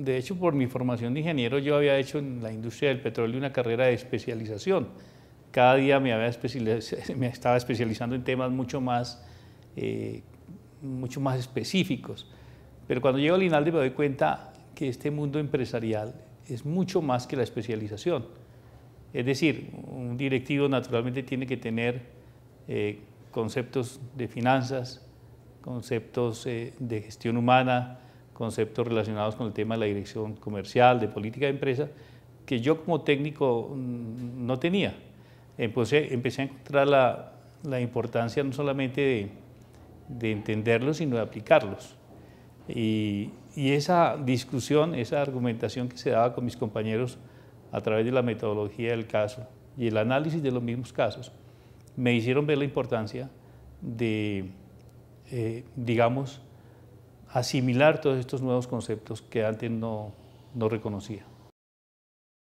De hecho, por mi formación de ingeniero, yo había hecho en la industria del petróleo una carrera de especialización. Cada día me, estaba especializando en temas mucho más, eh, mucho más específicos. Pero cuando llego al INALDE me doy cuenta que este mundo empresarial es mucho más que la especialización. Es decir, un directivo naturalmente tiene que tener eh, conceptos de finanzas, conceptos eh, de gestión humana, conceptos relacionados con el tema de la dirección comercial, de política de empresa, que yo como técnico mm, no tenía. Empecé, empecé a encontrar la, importancia no solamente de, entenderlos, sino de aplicarlos. Y, esa discusión, esa argumentación que se daba con mis compañeros a través de la metodología del caso y el análisis de los mismos casos, me hicieron ver la importancia de, eh, digamos, asimilar todos estos nuevos conceptos que antes no, no reconocía.